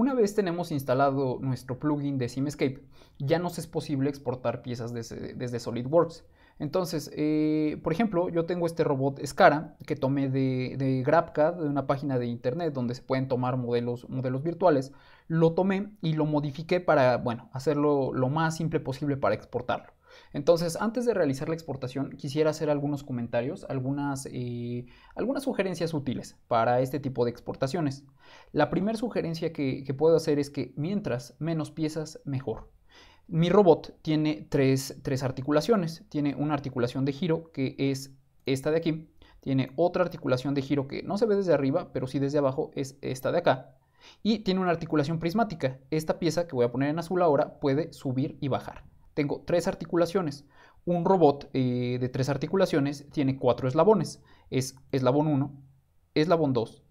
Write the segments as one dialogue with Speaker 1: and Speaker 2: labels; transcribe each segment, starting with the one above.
Speaker 1: Una vez tenemos instalado nuestro plugin de Simscape, ya nos es posible exportar piezas desde, SolidWorks. Entonces, eh, por ejemplo, yo tengo este robot Scara que tomé de, GrabCAD, de una página de internet donde se pueden tomar modelos, modelos virtuales. Lo tomé y lo modifiqué para, bueno, hacerlo lo más simple posible para exportarlo. Entonces, antes de realizar la exportación, quisiera hacer algunos comentarios, algunas, eh, algunas sugerencias útiles para este tipo de exportaciones. La primera sugerencia que, puedo hacer es que mientras menos piezas, mejor. Mi robot tiene tres, tres articulaciones. Tiene una articulación de giro que es esta de aquí. Tiene otra articulación de giro que no se ve desde arriba, pero sí desde abajo, es esta de acá. Y tiene una articulación prismática. Esta pieza que voy a poner en azul ahora puede subir y bajar tengo tres articulaciones. Un robot eh, de tres articulaciones tiene cuatro eslabones. Es eslabón 1, eslabón 2,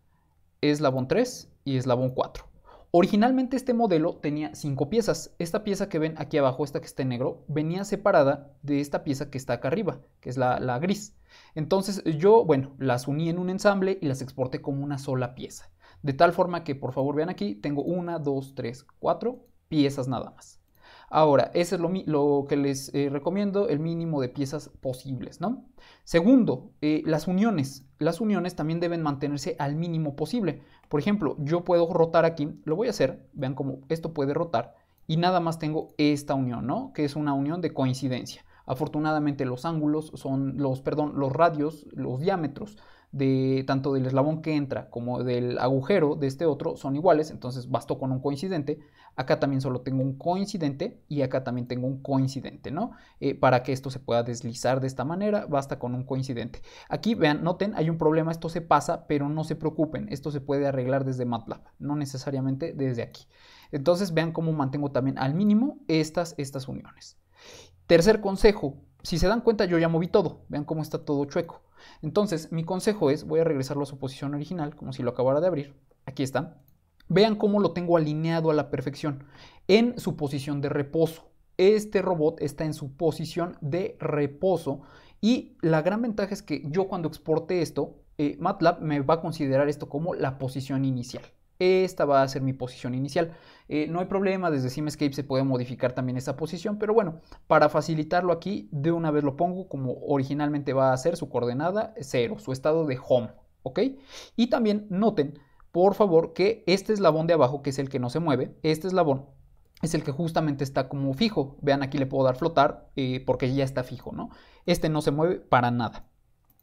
Speaker 1: eslabón 3 y eslabón 4. Originalmente este modelo tenía cinco piezas. Esta pieza que ven aquí abajo, esta que está en negro, venía separada de esta pieza que está acá arriba, que es la, la gris. Entonces yo, bueno, las uní en un ensamble y las exporté como una sola pieza. De tal forma que, por favor, vean aquí, tengo una, dos, tres, cuatro piezas nada más. Ahora, eso es lo, que les eh, recomiendo, el mínimo de piezas posibles, ¿no? Segundo, eh, las uniones. Las uniones también deben mantenerse al mínimo posible. Por ejemplo, yo puedo rotar aquí, lo voy a hacer, vean cómo esto puede rotar, y nada más tengo esta unión, ¿no? Que es una unión de coincidencia. Afortunadamente los ángulos son los, perdón, los radios, los diámetros de tanto del eslabón que entra como del agujero de este otro son iguales, entonces bastó con un coincidente. Acá también solo tengo un coincidente y acá también tengo un coincidente, ¿no? Eh, para que esto se pueda deslizar de esta manera, basta con un coincidente. Aquí, vean, noten, hay un problema, esto se pasa, pero no se preocupen, esto se puede arreglar desde MATLAB, no necesariamente desde aquí. Entonces vean cómo mantengo también al mínimo estas, estas uniones. Tercer consejo, si se dan cuenta, yo ya moví todo. Vean cómo está todo chueco. Entonces, mi consejo es, voy a regresarlo a su posición original, como si lo acabara de abrir. Aquí está. Vean cómo lo tengo alineado a la perfección, en su posición de reposo. Este robot está en su posición de reposo y la gran ventaja es que yo cuando exporte esto, eh, MATLAB me va a considerar esto como la posición inicial. Esta va a ser mi posición inicial. Eh, no hay problema, desde Simscape se puede modificar también esa posición, pero bueno, para facilitarlo aquí, de una vez lo pongo como originalmente va a ser su coordenada 0, su estado de home, ¿ok? Y también noten, por favor, que este eslabón de abajo, que es el que no se mueve, este eslabón es el que justamente está como fijo. Vean, aquí le puedo dar flotar eh, porque ya está fijo, ¿no? Este no se mueve para nada.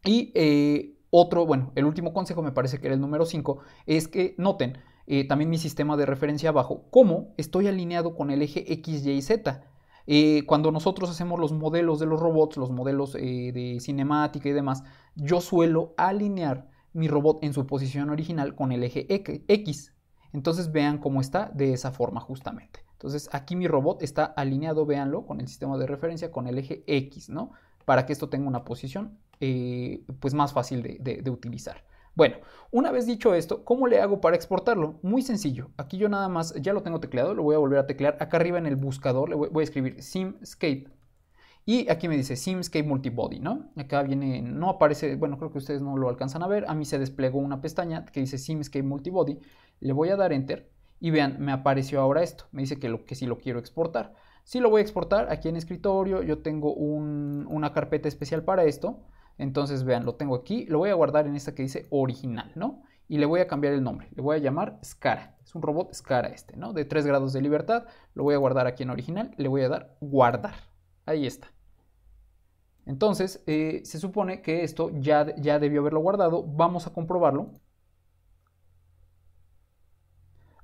Speaker 1: Y eh, otro, bueno, el último consejo me parece que era el número 5, es que noten eh, también mi sistema de referencia abajo, cómo estoy alineado con el eje X, Y, Z. Eh, cuando nosotros hacemos los modelos de los robots, los modelos eh, de cinemática y demás, yo suelo alinear mi robot en su posición original con el eje X. Entonces vean cómo está de esa forma justamente. Entonces aquí mi robot está alineado, véanlo, con el sistema de referencia, con el eje X, ¿no? Para que esto tenga una posición eh, pues más fácil de, utilizar. Bueno, una vez dicho esto, ¿cómo le hago para exportarlo? Muy sencillo. Aquí yo nada más ya lo tengo tecleado, lo voy a volver a teclear. Acá arriba en el buscador le voy, a escribir Simscape. Y aquí me dice Simscape Multibody, ¿no? Acá viene, no aparece, bueno, creo que ustedes no lo alcanzan a ver. A mí se desplegó una pestaña que dice Simscape Multibody. Le voy a dar Enter y vean, me apareció ahora esto. Me dice que, lo, que si lo quiero exportar. Si lo voy a exportar aquí en escritorio, yo tengo una carpeta especial para esto. Entonces, vean, lo tengo aquí, lo voy a guardar en esta que dice original, ¿no? Y le voy a cambiar el nombre, le voy a llamar Scara. Es un robot Scara este, ¿no? De 3 grados de libertad, lo voy a guardar aquí en original, le voy a dar guardar. Ahí está. Entonces, eh, se supone que esto ya, ya debió haberlo guardado, vamos a comprobarlo.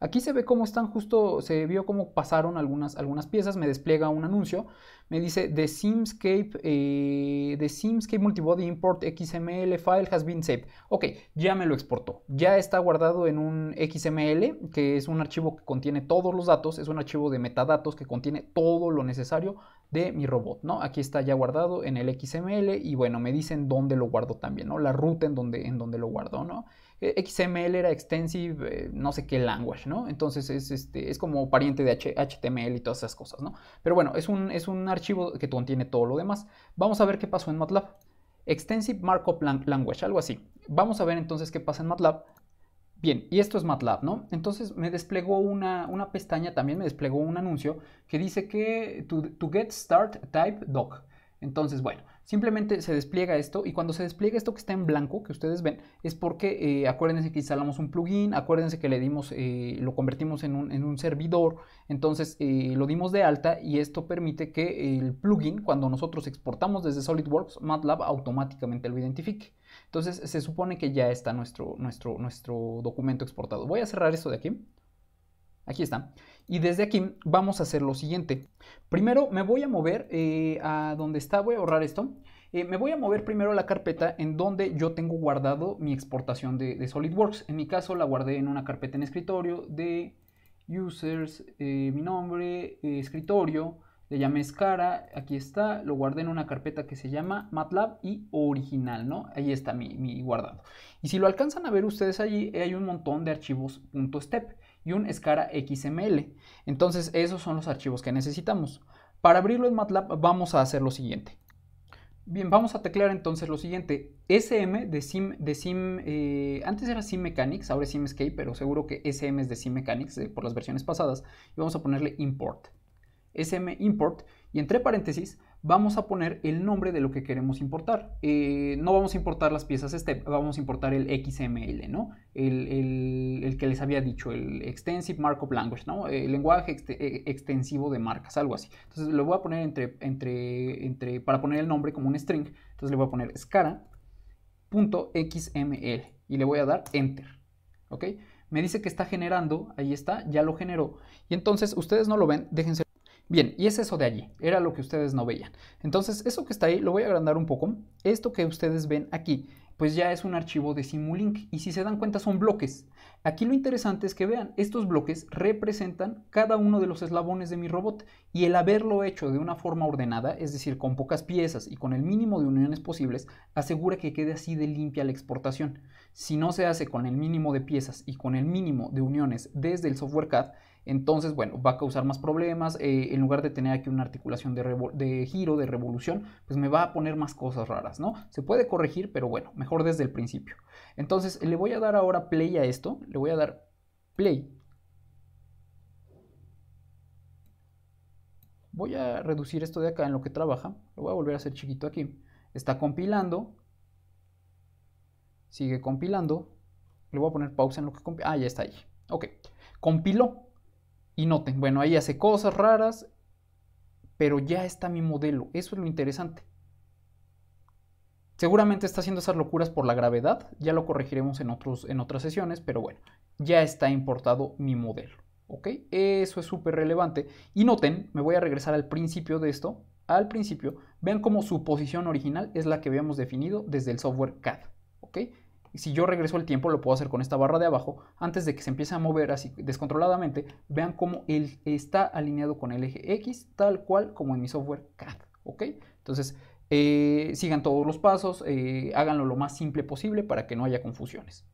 Speaker 1: Aquí se ve cómo están justo, se vio cómo pasaron algunas, algunas piezas, me despliega un anuncio, me dice The Simscape, eh, Simscape Multibody Import XML file has been saved. Ok, ya me lo exportó, ya está guardado en un XML, que es un archivo que contiene todos los datos, es un archivo de metadatos que contiene todo lo necesario de mi robot, ¿no? Aquí está ya guardado en el XML y bueno, me dicen dónde lo guardo también, ¿no? La ruta en donde, en donde lo guardo, ¿no? Eh, XML era extensive, eh, no sé qué language, ¿no? Entonces es, este, es como pariente de HTML y todas esas cosas, ¿no? Pero bueno, es un, es un archivo que contiene todo lo demás. Vamos a ver qué pasó en MATLAB. Extensive Markup Language, algo así. Vamos a ver entonces qué pasa en MATLAB. Bien, y esto es MATLAB, ¿no? Entonces me desplegó una, pestaña, también me desplegó un anuncio que dice que to, to get start type doc. Entonces, bueno, simplemente se despliega esto y cuando se despliega esto que está en blanco, que ustedes ven, es porque eh, acuérdense que instalamos un plugin, acuérdense que le dimos, eh, lo convertimos en un, servidor, entonces eh, lo dimos de alta y esto permite que el plugin, cuando nosotros exportamos desde SolidWorks, MATLAB automáticamente lo identifique. Entonces se supone que ya está nuestro, nuestro, nuestro documento exportado. Voy a cerrar esto de aquí. Aquí está. Y desde aquí vamos a hacer lo siguiente. Primero me voy a mover eh, a donde está, voy a ahorrar esto. Eh, me voy a mover primero a la carpeta en donde yo tengo guardado mi exportación de, SolidWorks. En mi caso la guardé en una carpeta en escritorio de users, eh, mi nombre, escritorio, le llamé Scara, aquí está, lo guardé en una carpeta que se llama MATLAB y original, ¿no? Ahí está mi, mi guardado. Y si lo alcanzan a ver ustedes allí, hay un montón de archivos .step y un escara XML. Entonces esos son los archivos que necesitamos. Para abrirlo en MATLAB vamos a hacer lo siguiente. Bien, vamos a teclear entonces lo siguiente. SM de Sim, de Sim eh, antes era Sim Mechanics, ahora es SimScape, pero seguro que SM es de Sim Mechanics eh, por las versiones pasadas. Y vamos a ponerle import. SM import y entre paréntesis vamos a poner el nombre de lo que queremos importar. Eh, no vamos a importar las piezas step, vamos a importar el XML, ¿no? El, que les había dicho, el Extensive Markup Language, ¿no? Eh, el lenguaje eh, extensivo de marcas, algo así. Entonces lo voy a poner entre, entre, entre, para poner el nombre como un string, entonces le voy a poner scara.xml y le voy a dar enter, ¿ok? Me dice que está generando, ahí está, ya lo generó. Y entonces, ustedes no lo ven, déjense Bien, y es eso de allí, era lo que ustedes no veían. Entonces, eso que está ahí lo voy a agrandar un poco. Esto que ustedes ven aquí, pues ya es un archivo de Simulink y si se dan cuenta son bloques. Aquí lo interesante es que vean, estos bloques representan cada uno de los eslabones de mi robot y el haberlo hecho de una forma ordenada, es decir, con pocas piezas y con el mínimo de uniones posibles, asegura que quede así de limpia la exportación. Si no se hace con el mínimo de piezas y con el mínimo de uniones desde el software CAD, entonces, bueno, va a causar más problemas. Eh, en lugar de tener aquí una articulación de, de, giro, de revolución, pues me va a poner más cosas raras, ¿no? Se puede corregir, pero bueno, mejor desde el principio. Entonces, le voy a dar ahora play a esto. Le voy a dar play. Voy a reducir esto de acá en lo que trabaja. Lo voy a volver a hacer chiquito aquí. Está compilando. Sigue compilando. Le voy a poner pausa en lo que compila. Ah, ya está ahí. Ok. Compiló. Y noten, bueno, ahí hace cosas raras, pero ya está mi modelo. Eso es lo interesante. Seguramente está haciendo esas locuras por la gravedad, ya lo corregiremos en, otros, en otras sesiones, pero bueno, ya está importado mi modelo. ¿Ok? Eso es súper relevante. Y noten, me voy a regresar al principio de esto, al principio, vean cómo su posición original es la que habíamos definido desde el software CAD. ¿Ok? si yo regreso el tiempo, lo puedo hacer con esta barra de abajo, antes de que se empiece a mover así descontroladamente, vean cómo él está alineado con el eje X, tal cual como en mi software CAD, ¿ok? Entonces, eh, sigan todos los pasos, eh, háganlo lo más simple posible para que no haya confusiones.